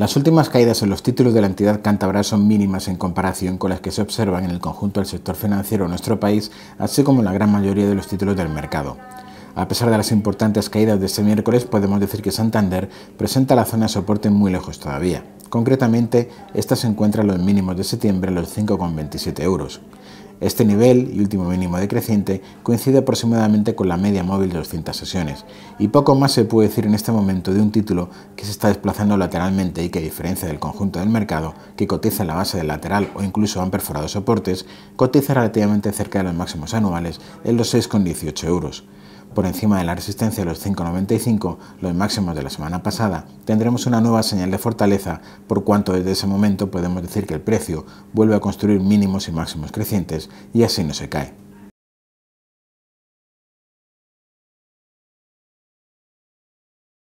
Las últimas caídas en los títulos de la entidad cántabra son mínimas en comparación con las que se observan en el conjunto del sector financiero de nuestro país, así como en la gran mayoría de los títulos del mercado. A pesar de las importantes caídas de este miércoles, podemos decir que Santander presenta la zona de soporte muy lejos todavía. Concretamente, esta se encuentra en los mínimos de septiembre, los 5,27 euros. Este nivel y último mínimo decreciente coincide aproximadamente con la media móvil de 200 sesiones, y poco más se puede decir en este momento de un título que se está desplazando lateralmente y que a diferencia del conjunto del mercado, que cotiza en la base del lateral o incluso han perforado soportes, cotiza relativamente cerca de los máximos anuales en los 6,18 euros por encima de la resistencia de los 5,95, los máximos de la semana pasada, tendremos una nueva señal de fortaleza, por cuanto desde ese momento podemos decir que el precio vuelve a construir mínimos y máximos crecientes y así no se cae.